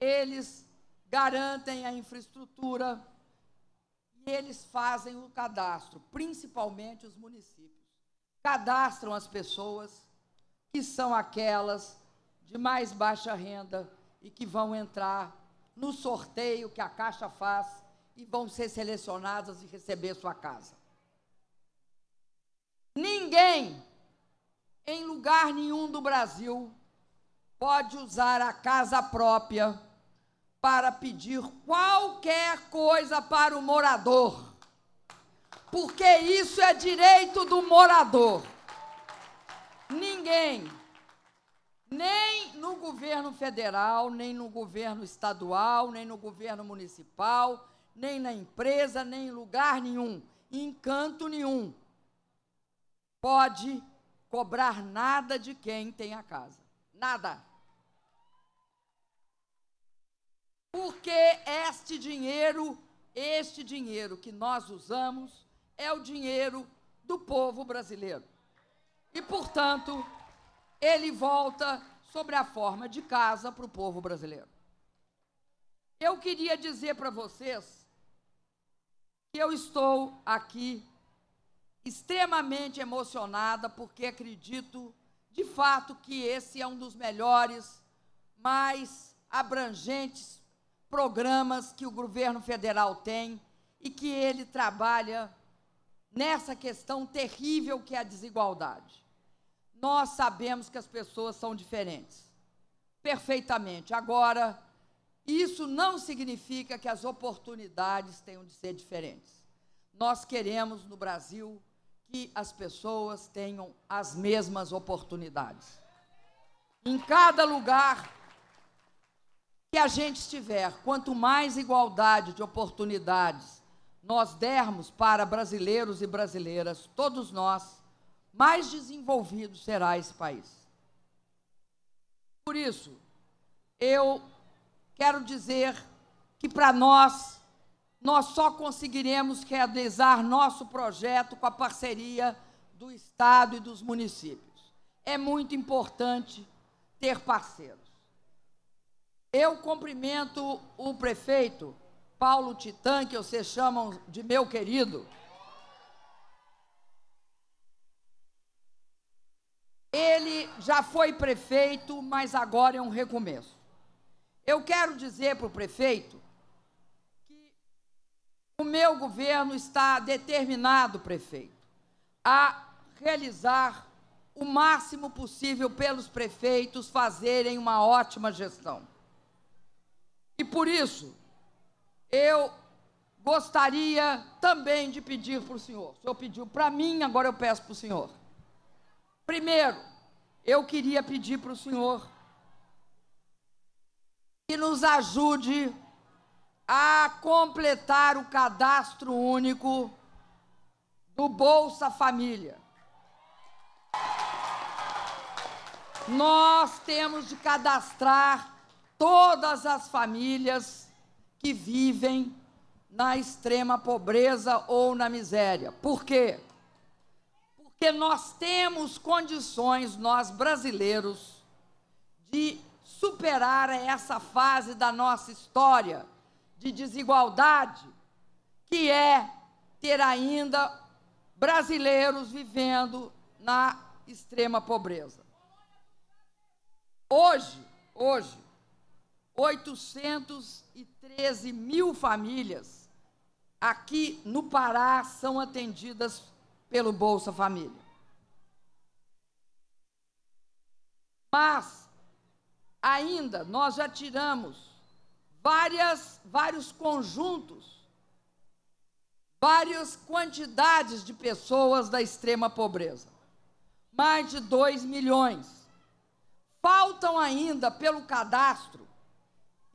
Eles garantem a infraestrutura e eles fazem o cadastro, principalmente os municípios. Cadastram as pessoas que são aquelas de mais baixa renda e que vão entrar no sorteio que a Caixa faz e vão ser selecionadas e receber sua casa. Ninguém, em lugar nenhum do Brasil, pode usar a casa própria para pedir qualquer coisa para o morador, porque isso é direito do morador. Ninguém, nem no governo federal, nem no governo estadual, nem no governo municipal, nem na empresa, nem em lugar nenhum, em canto nenhum, pode cobrar nada de quem tem a casa. Nada. Porque este dinheiro, este dinheiro que nós usamos, é o dinheiro do povo brasileiro. E, portanto, ele volta sobre a forma de casa para o povo brasileiro. Eu queria dizer para vocês eu estou aqui extremamente emocionada porque acredito, de fato, que esse é um dos melhores, mais abrangentes programas que o governo federal tem e que ele trabalha nessa questão terrível que é a desigualdade. Nós sabemos que as pessoas são diferentes. Perfeitamente. Agora, isso não significa que as oportunidades tenham de ser diferentes. Nós queremos no Brasil que as pessoas tenham as mesmas oportunidades. Em cada lugar que a gente estiver, quanto mais igualdade de oportunidades nós dermos para brasileiros e brasileiras, todos nós, mais desenvolvido será esse país. Por isso, eu quero dizer que para nós, nós só conseguiremos realizar nosso projeto com a parceria do Estado e dos municípios. É muito importante ter parceiros. Eu cumprimento o prefeito Paulo Titã, que vocês chamam de meu querido. Ele já foi prefeito, mas agora é um recomeço. Eu quero dizer para o prefeito que o meu governo está determinado, prefeito, a realizar o máximo possível pelos prefeitos fazerem uma ótima gestão. E por isso, eu gostaria também de pedir para o senhor. O senhor pediu para mim, agora eu peço para o senhor. Primeiro, eu queria pedir para o senhor que nos ajude a completar o cadastro único do Bolsa Família. Nós temos de cadastrar todas as famílias que vivem na extrema pobreza ou na miséria. Por quê? Porque nós temos condições, nós brasileiros, de superar essa fase da nossa história de desigualdade, que é ter ainda brasileiros vivendo na extrema pobreza. Hoje, hoje, 813 mil famílias aqui no Pará são atendidas pelo Bolsa Família. Mas ainda, nós já tiramos várias, vários conjuntos, várias quantidades de pessoas da extrema pobreza. Mais de 2 milhões. Faltam ainda, pelo cadastro,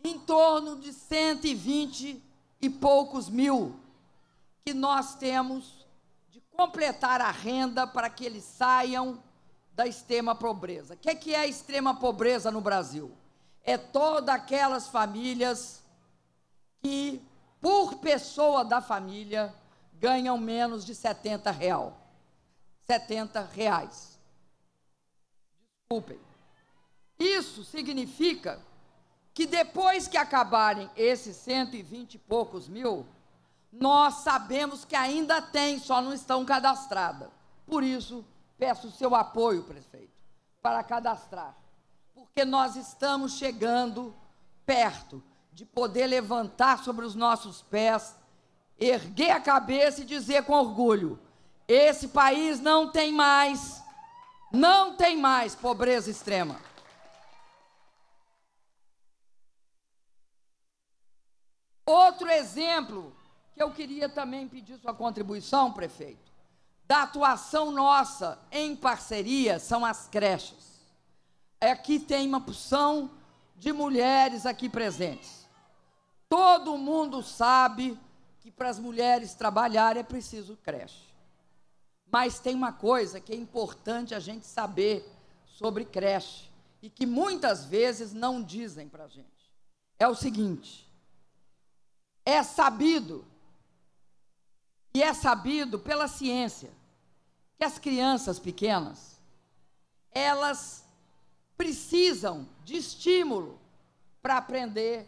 em torno de 120 e poucos mil que nós temos de completar a renda para que eles saiam da extrema pobreza. O que é, que é a extrema pobreza no Brasil? É todas aquelas famílias que, por pessoa da família, ganham menos de 70 real. 70 reais. Desculpem. Isso significa que depois que acabarem esses 120 e poucos mil, nós sabemos que ainda tem, só não estão cadastradas. Por isso, Peço o seu apoio, prefeito, para cadastrar, porque nós estamos chegando perto de poder levantar sobre os nossos pés, erguer a cabeça e dizer com orgulho: esse país não tem mais, não tem mais pobreza extrema. Outro exemplo que eu queria também pedir sua contribuição, prefeito, da atuação nossa em parceria são as creches. Aqui é tem uma porção de mulheres aqui presentes. Todo mundo sabe que para as mulheres trabalharem é preciso creche. Mas tem uma coisa que é importante a gente saber sobre creche e que muitas vezes não dizem para a gente. É o seguinte: é sabido e é sabido pela ciência que as crianças pequenas, elas precisam de estímulo para aprender,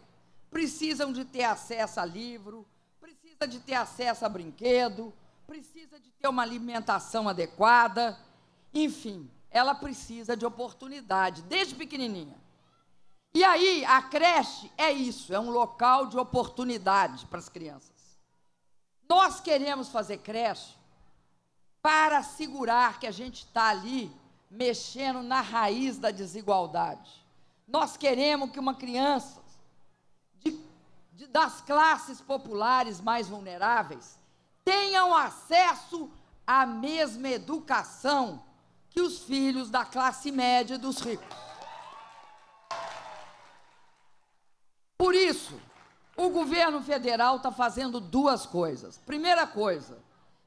precisam de ter acesso a livro, precisa de ter acesso a brinquedo, precisa de ter uma alimentação adequada, enfim, ela precisa de oportunidade desde pequenininha. E aí a creche é isso, é um local de oportunidade para as crianças. Nós queremos fazer creche para assegurar que a gente está ali mexendo na raiz da desigualdade. Nós queremos que uma criança de, de, das classes populares mais vulneráveis tenham acesso à mesma educação que os filhos da classe média e dos ricos. Por isso, o governo federal está fazendo duas coisas. Primeira coisa,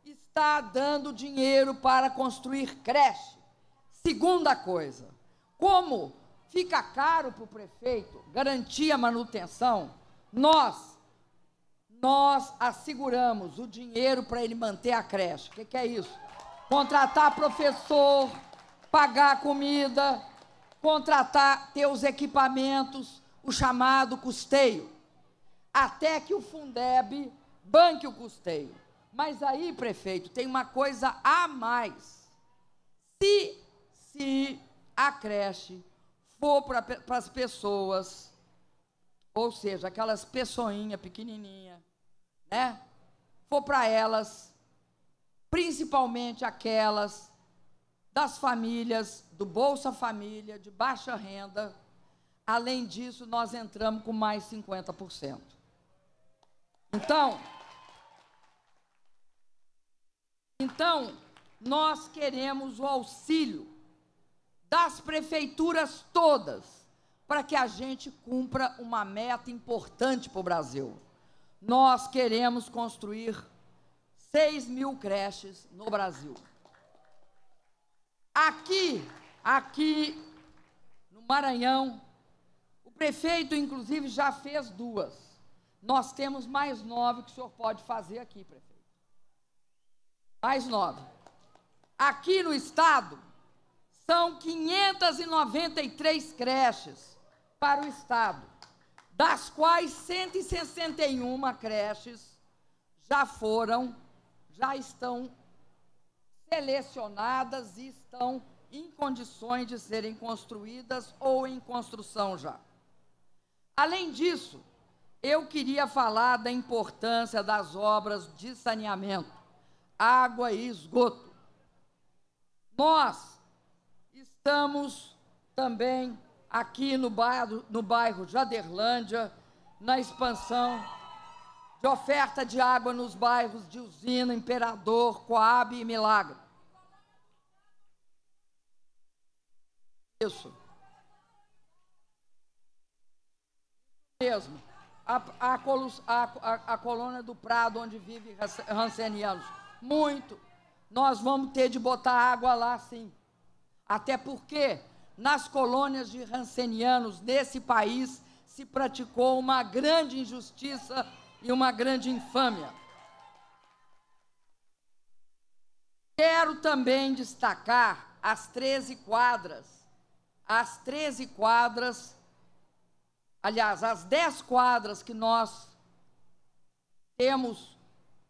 está dando dinheiro para construir creche. Segunda coisa, como fica caro para o prefeito garantir a manutenção, nós, nós asseguramos o dinheiro para ele manter a creche. O que, que é isso? Contratar professor, pagar comida, contratar, ter os equipamentos, o chamado custeio até que o Fundeb banque o custeio. Mas aí, prefeito, tem uma coisa a mais. Se, se a creche for para as pessoas, ou seja, aquelas pessoinhas pequenininha, né? For para elas, principalmente aquelas das famílias do Bolsa Família, de baixa renda. Além disso, nós entramos com mais 50%. Então, então nós queremos o auxílio das prefeituras todas para que a gente cumpra uma meta importante para o Brasil. Nós queremos construir 6 mil creches no Brasil. Aqui, aqui no Maranhão, o prefeito, inclusive, já fez duas. Nós temos mais nove que o senhor pode fazer aqui, prefeito. Mais nove. Aqui no estado, são 593 creches para o estado, das quais 161 creches já foram, já estão selecionadas e estão em condições de serem construídas ou em construção já. Além disso, eu queria falar da importância das obras de saneamento, água e esgoto. Nós estamos também aqui no bairro, no bairro Jaderlândia, na expansão de oferta de água nos bairros de Usina, Imperador, Coab e Milagre. Isso. Mesmo a, a, a, a colônia do Prado, onde vive Rancenianos. Muito. Nós vamos ter de botar água lá, sim. Até porque nas colônias de Rancenianos desse país se praticou uma grande injustiça e uma grande infâmia. Quero também destacar as 13 quadras, as 13 quadras aliás, as 10 quadras que nós temos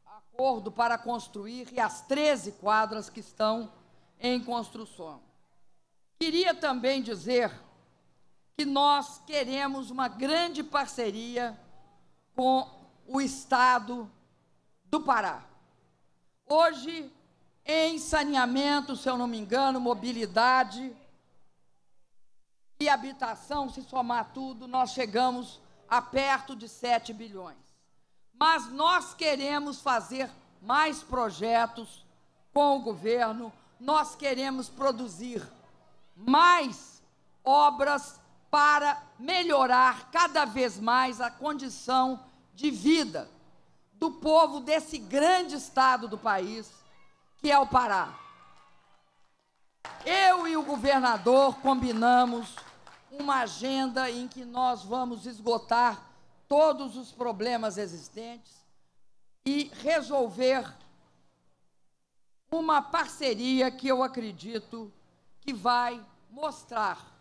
acordo para construir e as 13 quadras que estão em construção. Queria também dizer que nós queremos uma grande parceria com o Estado do Pará. Hoje, em saneamento, se eu não me engano, mobilidade, e habitação, se somar tudo, nós chegamos a perto de 7 bilhões. Mas nós queremos fazer mais projetos com o governo, nós queremos produzir mais obras para melhorar cada vez mais a condição de vida do povo desse grande estado do país, que é o Pará. Eu e o governador combinamos uma agenda em que nós vamos esgotar todos os problemas existentes e resolver uma parceria que eu acredito que vai mostrar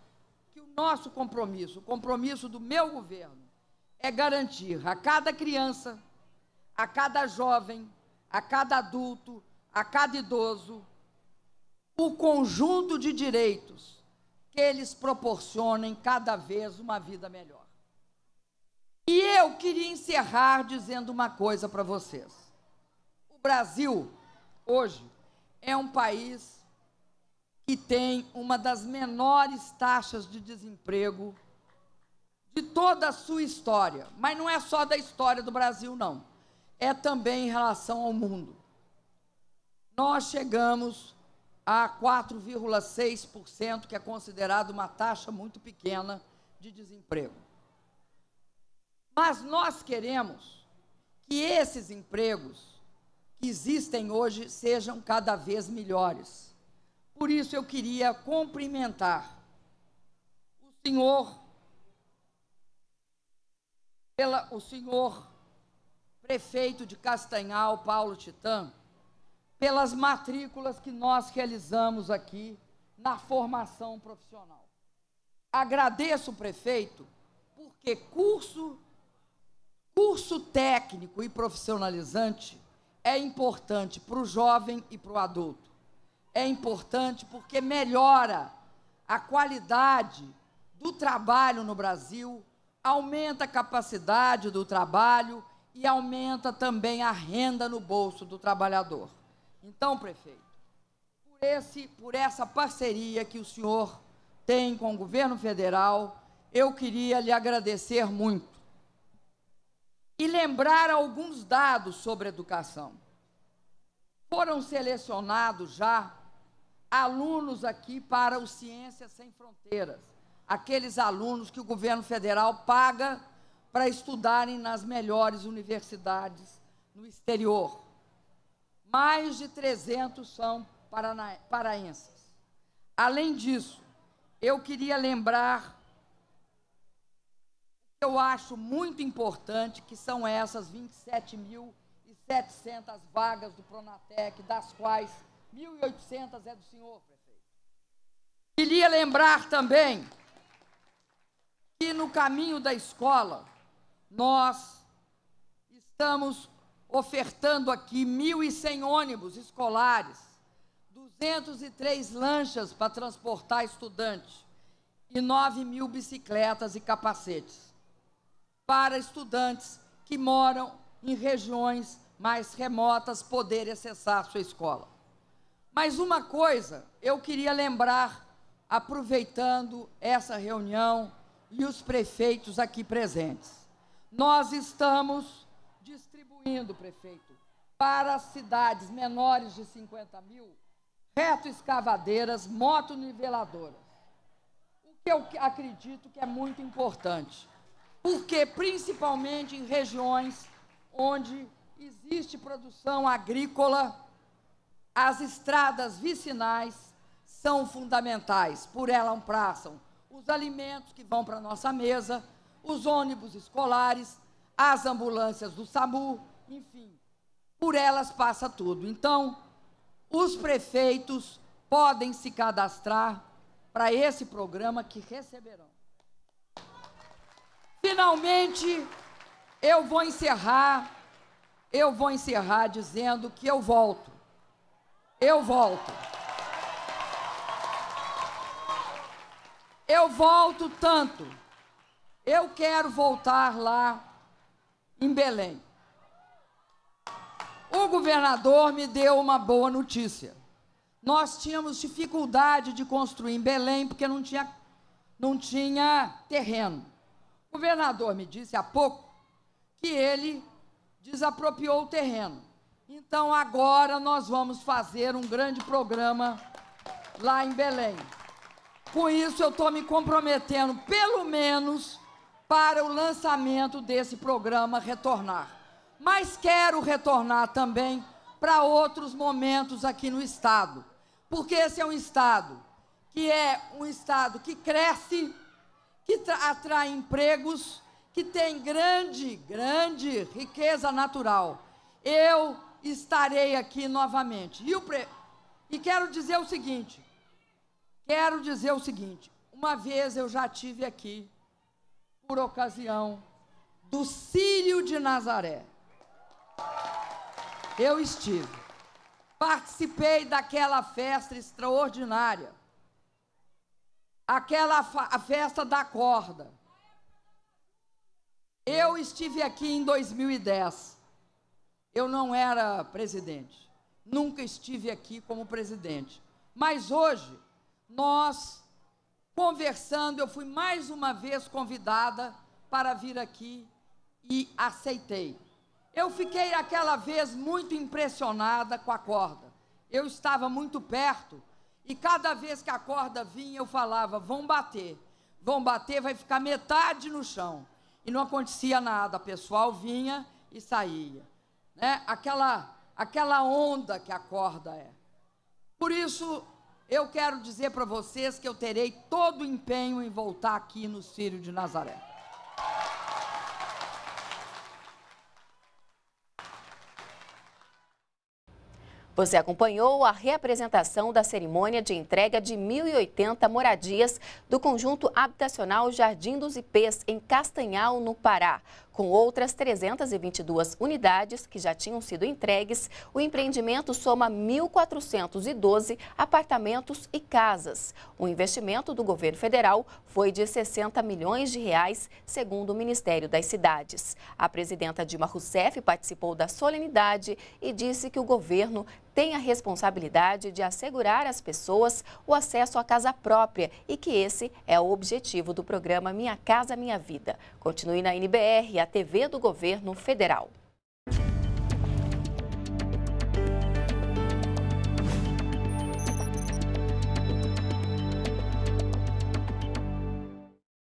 que o nosso compromisso, o compromisso do meu governo, é garantir a cada criança, a cada jovem, a cada adulto, a cada idoso, o conjunto de direitos que eles proporcionem cada vez uma vida melhor. E eu queria encerrar dizendo uma coisa para vocês. O Brasil, hoje, é um país que tem uma das menores taxas de desemprego de toda a sua história. Mas não é só da história do Brasil, não. É também em relação ao mundo. Nós chegamos a 4,6%, que é considerado uma taxa muito pequena de desemprego. Mas nós queremos que esses empregos que existem hoje sejam cada vez melhores. Por isso eu queria cumprimentar o senhor pela o senhor prefeito de Castanhal, Paulo Titã, pelas matrículas que nós realizamos aqui na formação profissional. Agradeço o prefeito, porque curso, curso técnico e profissionalizante é importante para o jovem e para o adulto. É importante porque melhora a qualidade do trabalho no Brasil, aumenta a capacidade do trabalho e aumenta também a renda no bolso do trabalhador. Então, prefeito, por, esse, por essa parceria que o senhor tem com o governo federal, eu queria lhe agradecer muito. E lembrar alguns dados sobre educação. Foram selecionados já alunos aqui para o Ciências Sem Fronteiras, aqueles alunos que o governo federal paga para estudarem nas melhores universidades no exterior. Mais de 300 são parana, paraenses. Além disso, eu queria lembrar que eu acho muito importante que são essas 27.700 vagas do Pronatec, das quais 1.800 é do senhor, prefeito. Queria lembrar também que no caminho da escola nós estamos ofertando aqui 1.100 ônibus escolares, 203 lanchas para transportar estudantes e 9 mil bicicletas e capacetes para estudantes que moram em regiões mais remotas poder acessar sua escola. Mas uma coisa eu queria lembrar, aproveitando essa reunião e os prefeitos aqui presentes. Nós estamos distribuindo, prefeito, para cidades menores de 50 mil, reto escavadeiras, moto niveladoras. O que eu acredito que é muito importante, porque principalmente em regiões onde existe produção agrícola, as estradas vicinais são fundamentais. Por elas passam os alimentos que vão para a nossa mesa, os ônibus escolares, as ambulâncias do SAMU, enfim, por elas passa tudo. Então, os prefeitos podem se cadastrar para esse programa que receberão. Finalmente, eu vou encerrar, eu vou encerrar dizendo que eu volto. Eu volto. Eu volto tanto. Eu quero voltar lá em Belém. O governador me deu uma boa notícia. Nós tínhamos dificuldade de construir em Belém porque não tinha, não tinha terreno. O governador me disse há pouco que ele desapropriou o terreno. Então agora nós vamos fazer um grande programa lá em Belém. Com isso eu estou me comprometendo, pelo menos, para o lançamento desse programa retornar mas quero retornar também para outros momentos aqui no Estado, porque esse é um Estado que é um Estado que cresce, que atrai empregos, que tem grande, grande riqueza natural. Eu estarei aqui novamente. E, pre... e quero dizer o seguinte: quero dizer o seguinte, uma vez eu já tive aqui, por ocasião do Círio de Nazaré. Eu estive. Participei daquela festa extraordinária. Aquela a festa da corda. Eu estive aqui em 2010. Eu não era presidente. Nunca estive aqui como presidente. Mas hoje, nós conversando, eu fui mais uma vez convidada para vir aqui e aceitei. Eu fiquei aquela vez muito impressionada com a corda. Eu estava muito perto e cada vez que a corda vinha, eu falava: vão bater, vão bater, vai ficar metade no chão. E não acontecia nada, o pessoal vinha e saía. Né? Aquela, aquela onda que a corda é. Por isso, eu quero dizer para vocês que eu terei todo o empenho em voltar aqui no Círio de Nazaré. Você acompanhou a reapresentação da cerimônia de entrega de 1.080 moradias do conjunto habitacional Jardim dos Ipês, em Castanhal, no Pará. Com outras 322 unidades que já tinham sido entregues, o empreendimento soma 1.412 apartamentos e casas. O investimento do governo federal foi de 60 milhões de reais, segundo o Ministério das Cidades. A presidenta Dilma Rousseff participou da solenidade e disse que o governo tem a responsabilidade de assegurar às pessoas o acesso à casa própria e que esse é o objetivo do programa Minha Casa Minha Vida. Continue na NBR, a TV do Governo Federal.